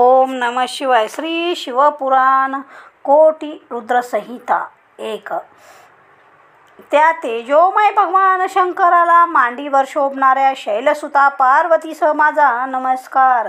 ओम नम शिवाय श्री शिवपुराण कोटी रुद्रसंहिता एक त्या तेजोमय भगवान शंकराला मांडीवर शोभणाऱ्या शैलसुता पार्वतीसह माझा नमस्कार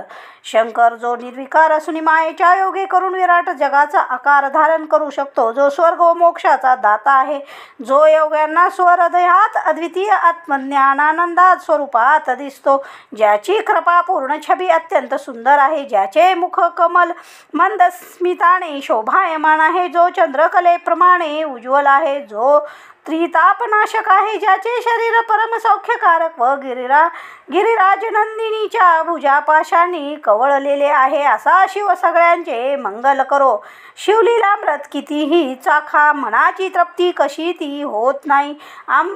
शंकर जो निर्विकार असून मायेच्या योगे करून विराट जगाचा आकार धारण करू शकतो जो स्वर्ग व मोक्षाचा दाता आहे जो योग्यांना स्वहृदयात अद्वितीय आत्मज्ञानानंदात स्वरूपात दिसतो ज्याची कृपा पूर्ण छबी अत्यंत सुंदर आहे ज्याचे मुख कमल मंद स्मिताने शोभायमान आहे जो चंद्रकलेप्रमाणे उज्ज्वल आहे जो त्रितापनाशक आहे ज्याचे शरीर परमसौख्यकारक व गिरिरा गिरिराज नंदिनीच्या भुजापाशांनी कवळलेले आहे असा शिव सगळ्यांचे मंगल करो शिवलीला व्रत कितीही चाखा मनाची तृप्ती कशी ती होत नाही आम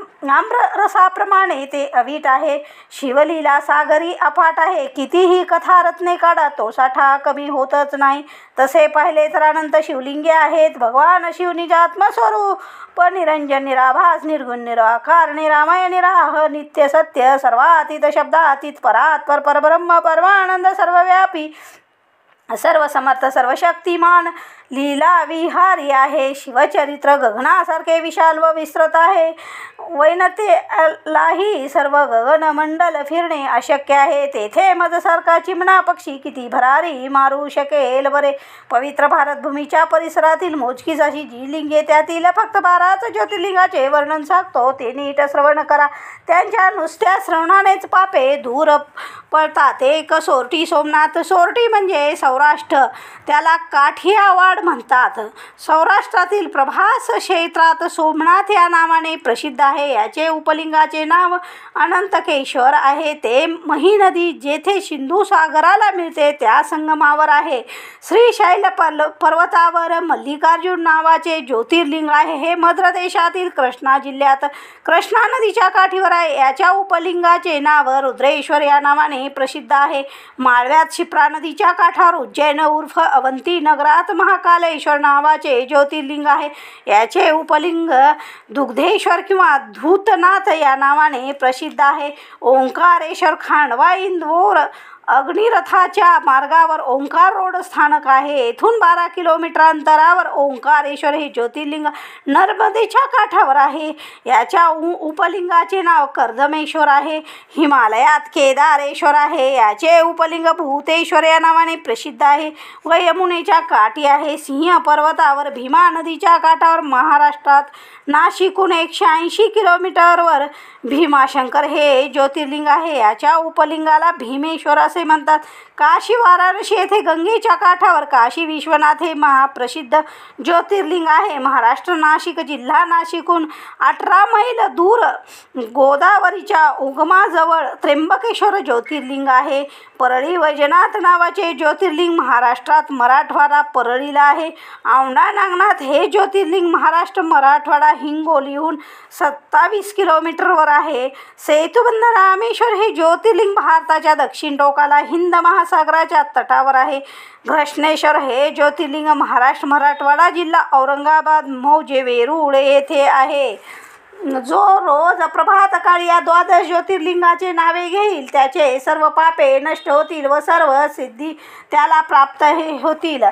रसाप्रमाणे ते अवीट आहे शिवलीला सागरी अफाट आहे कितीही कथा रत्ने काढा तो साठा कमी होतच नाही तसे पाहिले तर अनंत शिवलिंगे आहेत भगवान शिवनिजात्मस्वरूप निरंजन निराभास निर्गुण निराकार निरामय निराह नित्य सत्य सर्वातीत शब्दातीत परात परब्रह्म परमानंद सर्वव्यापी सर्व समर्थ सर्व शक्तिमान लीलाविहारी आहे शिवचरित्र गगनासारखे विशाल व विस्तृत आहे वैनतेलाही सर्व गगनमंडल फिरणे अशक्य आहे तेथे मजसारखा चिमणा पक्षी किती भरारी मारू शकेल बरे पवित्र भारतभूमीच्या परिसरातील मोजकीच अशी जी लिंगे त्यातील फक्त बाराच ज्योतिर्लिंगाचे वर्णन सांगतो ते नीट श्रवण करा त्यांच्या नुसत्या श्रवणानेच पापे दूर पळतात एक सोरटी सोमनाथ सोरटी म्हणजे सौराष्ट्र त्याला काठीया गड म्हणतात सौराष्ट्रातील प्रभास क्षेत्रात सोमनाथ या नावाने प्रसिद्ध आहे याचे उपलिंगाचे नाव अनंतकेश्वर आहे ते मही नदी जेथे सिंधू सागराला मिळते त्या संगमावर आहे श्रीशैल पल पर्वतावर मल्लिकार्जुन नावाचे ज्योतिर्लिंग आहे हे देशातील कृष्णा जिल्ह्यात कृष्णा नदीच्या काठीवर आहे याच्या उपलिंगाचे नाव रुद्रेश्वर या नावाने प्रसिद्ध आहे माळव्यात शिप्रा नदीच्या काठावर उज्जैन उर्फ अवंती नगरात महाकाल महाकालेश्वर नावाचे ज्योतिर्लिंग आहे याचे उपलिंग दुग्धेश्वर किंवा धूतनाथ या नावाने प्रसिद्ध आहे ओंकारेश्वर खांडवा इंदोर अग्निरथाच्या मार्गावर ओंकार रोड स्थानक आहे येथून बारा किलोमीटर अंतरावर ओंकारेश्वर हे ज्योतिर्लिंग नर्मदेच्या काठावर आहे याच्या उ उपलिंगाचे नाव कर्दमेश्वर आहे हिमालयात केदारेश्वर आहे याचे उपलिंग भूतेश्वर या नावाने प्रसिद्ध आहे व यमुनेच्या काठी आहे सिंह पर्वतावर भीमा नदीच्या काठावर महाराष्ट्रात नाशिकहून एकशे ऐंशी किलोमीटरवर भीमाशंकर हे ज्योतिर्लिंग आहे याच्या उपलिंगाला भीमेश्वर असे असे म्हणतात काशी वाराणसी येथे गंगेच्या काठावर काशी विश्वनाथ हे महाप्रसिद्ध ज्योतिर्लिंग आहे महाराष्ट्र नाशिक जिल्हा नाशिकहून अठरा मैल दूर गोदावरीच्या उगमाजवळ त्र्यंबकेश्वर ज्योतिर्लिंग आहे परळी वैजनाथ नावाचे ज्योतिर्लिंग महाराष्ट्रात मराठवाडा परळीला आहे औंढा नागनाथ हे ज्योतिर्लिंग महाराष्ट्र मराठवाडा हिंगोलीहून सत्तावीस किलोमीटरवर आहे सेतुबंध रामेश्वर हे ज्योतिर्लिंग भारताच्या दक्षिण टोकाला हिंद महासागराच्या तटावर आहे घृष्णेश्वर हे ज्योतिर्लिंग महाराष्ट्र मराठवाडा जिल्हा औरंगाबाद मौजे वेरुळे येथे आहे जो रोज प्रभात काळी या द्वादश ज्योतिर्लिंगाचे नावे घेईल त्याचे सर्व पापे नष्ट होतील व सर्व सिद्धी त्याला प्राप्त हे होतील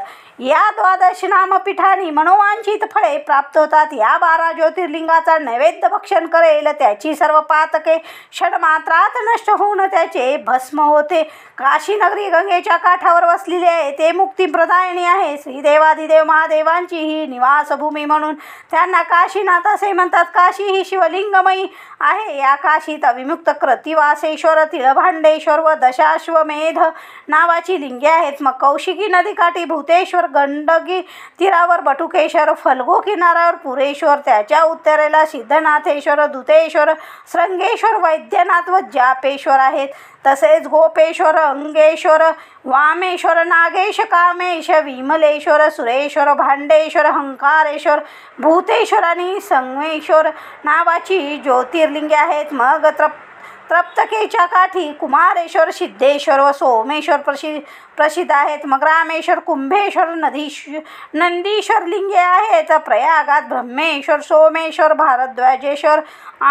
या द्वादश नामपीठाने मनोवांछित फळे प्राप्त होतात या बारा ज्योतिर्लिंगाचा नैवेद्य भक्षण करेल त्याची सर्व पातके क्षणमात्रात नष्ट होऊन त्याचे भस्म होते काशीनगरी गंगेच्या काठावर वसलेली आहे ते मुक्तीप्रदायिणी आहे श्रीदेवादिदेव महादेवांची ही निवासभूमी म्हणून त्यांना काशीनाथ असे म्हणतात काशी ही शिवलिंगमयी आहे या काशीत अविमुक्त क्रतिवासेश्वर तिळभांडेश्वर व दशाश्वमेध नावाची लिंगे आहेत मग कौशिकी नदीकाठी भूतेश्वर किनाऱ्यावर गंडकी तीरावर बटुकेश्वर फल्गू किनाऱ्यावर पुरेश्वर त्याच्या उत्तरेला सिद्धनाथेश्वर दुतेश्वर श्रंगेश्वर वैद्यनाथ व जापेश्वर आहेत तसेच गोपेश्वर अंगेश्वर वामेश्वर नागेश कामेश विमलेश्वर सुरेश्वर भांडेश्वर हंकारेश्वर भूतेश्वर आणि संगमेश्वर नावाची ज्योतिर्लिंगे आहेत मग त्रप त्रप्तकेच्या काठी कुमारेश्वर सिद्धेश्वर व सोमेश्वर प्रसि प्रसिद्ध आहेत मग रामेश्वर कुंभेश्वर नदीश नंदीश्वर लिंगे आहेत प्रयागात ब्रह्मेश्वर सोमेश्वर भारद्वाजेश्वर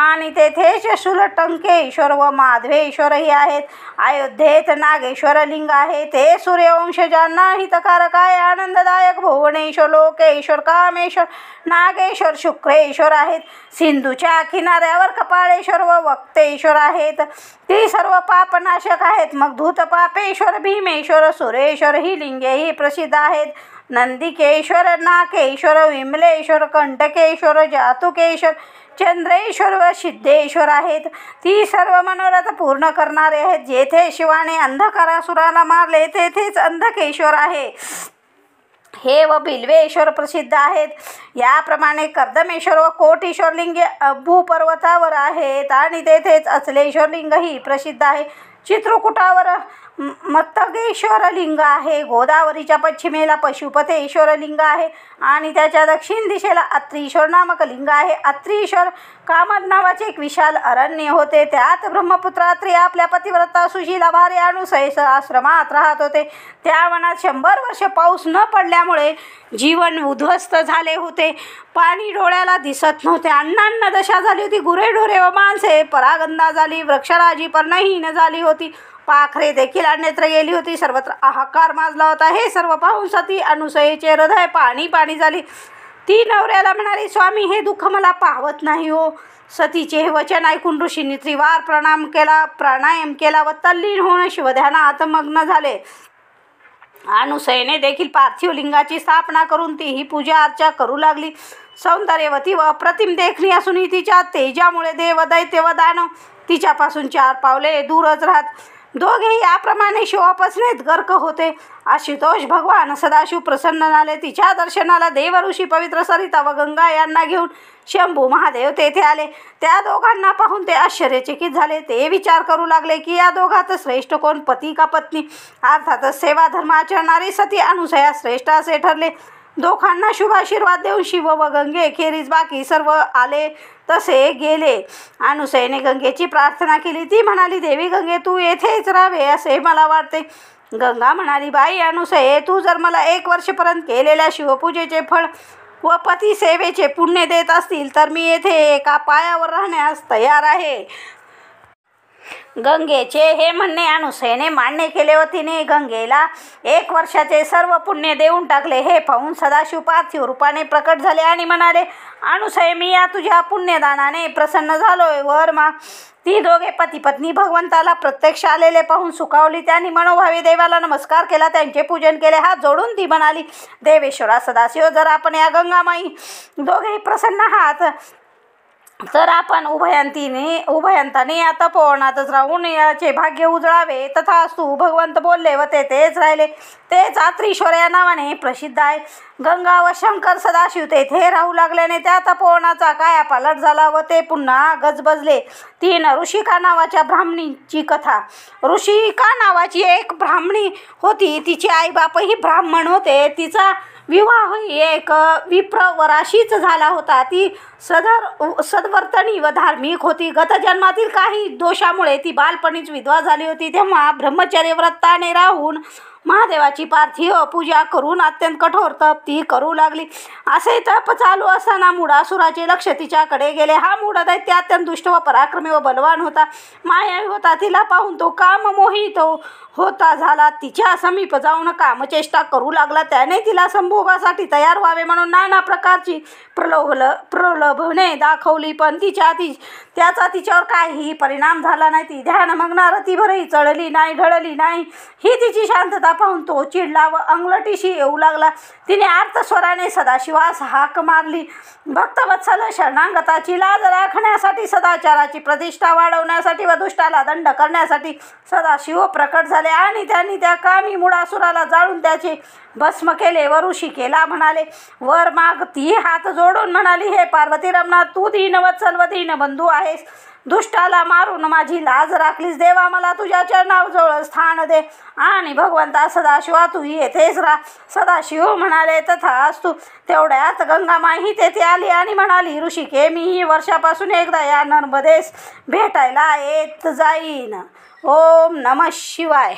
आणि तेथेच सुलटंकेश्वर व माधवेश्वरही आहेत अयोध्येत नागेश्वर लिंग आहे ते सूर्यवंशजांना हितकारक आहे आनंददायक भुवनेश्वर लोकेश्वर कामेश्वर नागेश्वर शुक्रेश्वर आहेत सिंधूच्या किनाऱ्यावर कपाळेश्वर व वक्तेश्वर आहेत ती सर्व पापनाशक आहेत मग धूतपापेश्वर भीमेश्वर सुरेश्वर सुरेश्वरही लिंगेही प्रसिद्ध आहेत नंदिकेश्वर नाकेश्वर विमलेश्वर कंटकेश्वर जातुकेश्वर चंद्रेश्वर व सिद्धेश्वर आहेत ती सर्व मनोरथ पूर्ण करणारे आहेत जेथे शिवाने अंधकारासुराला मारले तेथेच अंधकेश्वर आहे हे व बिल्वेश्वर प्रसिद्ध आहेत याप्रमाणे कर्दमेश्वर व कोटेश्वर लिंग पर्वतावर आहेत आणि तेथेच अचलेश्वर ही प्रसिद्ध आहे चित्रकूटावर मत्तगेश्वर लिंग आहे गोदावरीच्या पश्चिमेला पशुपतेश्वर लिंग आहे आणि त्याच्या दक्षिण दिशेला अत्रीश्वर नामक लिंग आहे अत्रीश्वर कामत नावाचे एक विशाल अरण्य होते त्यात ब्रह्मपुत्रात्री आपल्या पतिव्रता सुशीला भारे अनुसयस आश्रमात राहत होते त्या वनात शंभर वर्ष पाऊस न पडल्यामुळे जीवन उद्ध्वस्त झाले होते पाणी डोळ्याला दिसत नव्हते अण्णांना दशा झाली होती गुरेढोरे व माणसे परागंदा झाली वृक्षराजी पर्णहीन झाली होती पाखरे देखील अन्यत्र गेली होती सर्वत्र आहाकार माजला होता हे सर्व पाहून सती अनुसयेचे हृदय पाणी पाणी झाली ती नवऱ्याला म्हणाली स्वामी हे दुःख मला पाहवत नाही हो सतीचे वचन ऐकून ऋषींनी त्रिवार प्रणाम केला प्राणायाम केला व तल्लीन होऊन शिवध्याना मग्न झाले अनुसयेने देखील पार्थिव लिंगाची स्थापना करून ती ही पूजा अर्चा करू लागली सौंदर्यवती व अप्रतिम देखणी असून तिच्या तेजामुळे देव दैत्य व दानव तिच्यापासून चार पावले दूरच राहत दोघेही याप्रमाणे शिवापासनेत गर्क होते आशुतोष भगवान सदाशिव प्रसन्न झाले तिच्या दर्शनाला देव पवित्र सरिता व गंगा यांना घेऊन शंभू महादेव तेथे आले त्या दोघांना पाहून ते आश्चर्यचकित झाले ते विचार करू लागले की या दोघात श्रेष्ठ कोण पती का पत्नी अर्थातच सेवा धर्म आचरणारी सती अनुसया श्रेष्ठ असे ठरले दोघांना शुभाशीर्वाद देऊन शिव व गंगे खेरीज बाकी सर्व आले तसे गेले अनुसयने गंगेची प्रार्थना केली ती म्हणाली देवी गंगे तू येथेच राहावे असे मला वाटते गंगा म्हणाली बाई अनुसय तू जर मला एक वर्षपर्यंत केलेल्या शिवपूजेचे फळ व पतिसेवेचे पुण्य देत असतील तर मी येथे एका पायावर राहण्यास तयार आहे गंगेचे हे म्हणणे अनुसयने मान्य केले व तिने गंगेला एक वर्षाचे सर्व पुण्य देऊन टाकले हे पाहून सदाशिव पार्थिव रूपाने प्रकट झाले आणि म्हणाले अनुसय मी या तुझ्या पुण्यदानाने प्रसन्न झालोय वर मा ती दोघे पती पत्नी भगवंताला प्रत्यक्ष आलेले पाहून सुखावली त्यांनी मनोभावी देवाला नमस्कार केला त्यांचे पूजन केले हात जोडून ती म्हणाली देवेश्वरा सदाशिव जर आपण या गंगामाई दोघेही प्रसन्न आहात तर आपण उभयंतीने उभयंताने आता तपोवनातच राहून याचे भाग्य उजळावे तथा असू भगवंत बोलले व ते तेच राहिले तेच आत्रीश्वर या नावाने प्रसिद्ध आहे गंगा व शंकर सदाशिव तेथे राहू लागल्याने त्या तपोवनाचा काया पालट झाला व ते पुन्हा गजबजले तीन ऋषिका नावाच्या ब्राह्मणीची कथा ऋषिका नावाची एक ब्राह्मणी होती तिची आईबापही ब्राह्मण होते तिचा विवाह एक विप्रवराशीच झाला होता ती सदर सद्वर्तनी व धार्मिक होती गतजन्मातील काही दोषामुळे ती बालपणीच विधवा झाली होती तेव्हा ब्रह्मचर्य व्रताने राहून महादेवाची पार्थिव हो, पूजा करून अत्यंत कठोर तप ती करू लागली असे तप चालू असताना मुडासुराचे लक्ष तिच्याकडे गेले हा मूढ दैत्य अत्यंत दुष्ट व पराक्रमी व बलवान होता मायावी होता तिला पाहून तो काम मोहित होता झाला तिच्या समीप जाऊन कामचेष्टा करू लागला त्याने तिला संभोगासाठी तयार व्हावे म्हणून नाना प्रकारची प्रलोभल प्रलोभने दाखवली पण तिच्या ती त्याचा तिच्यावर काहीही परिणाम झाला नाही ती ती भरही चढली नाही ढळली नाही ही तिची शांतता पाहून तो चिडला व अंगलटीशी येऊ लागला तिने आर्तस्वराने सदाशिवास हाक मारली भक्तवत्सल शरणांगताची लाज राखण्यासाठी सदाचाराची प्रतिष्ठा वाढवण्यासाठी व दुष्टाला दंड करण्यासाठी सदाशिव प्रकट झाले आणि त्यांनी त्या कामी मुळासुराला जाळून त्याचे भस्म केले व ऋषी केला म्हणाले वर माग ती हात जोडून म्हणाली हे पार्वती रमणा तू वत्सल व बंधू आहेस दुष्टाला मारून माझी लाज राखलीस देवा मला तुझ्या चरणाजवळ स्थान दे आणि भगवंता सदाशिवा तू येथेच रा सदाशिव म्हणाले तथा असतो तेवढ्यात गंगामाही तेथे आली आणि म्हणाली ऋषिके मीही वर्षापासून एकदा या नर्मदेस भेटायला येत जाईन ओम नम शिवाय